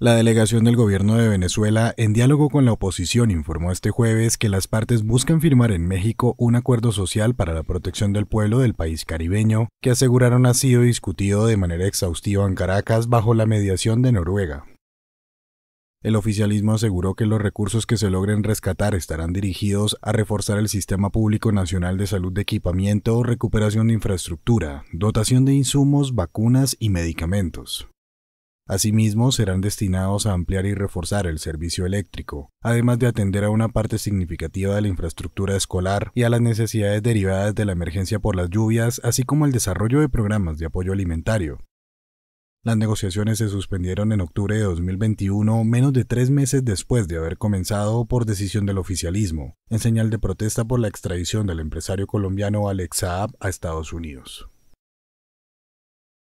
La delegación del gobierno de Venezuela, en diálogo con la oposición, informó este jueves que las partes buscan firmar en México un acuerdo social para la protección del pueblo del país caribeño, que aseguraron ha sido discutido de manera exhaustiva en Caracas bajo la mediación de Noruega. El oficialismo aseguró que los recursos que se logren rescatar estarán dirigidos a reforzar el Sistema Público Nacional de Salud de Equipamiento, recuperación de infraestructura, dotación de insumos, vacunas y medicamentos. Asimismo, serán destinados a ampliar y reforzar el servicio eléctrico, además de atender a una parte significativa de la infraestructura escolar y a las necesidades derivadas de la emergencia por las lluvias, así como el desarrollo de programas de apoyo alimentario. Las negociaciones se suspendieron en octubre de 2021, menos de tres meses después de haber comenzado por decisión del oficialismo, en señal de protesta por la extradición del empresario colombiano Alex Saab a Estados Unidos.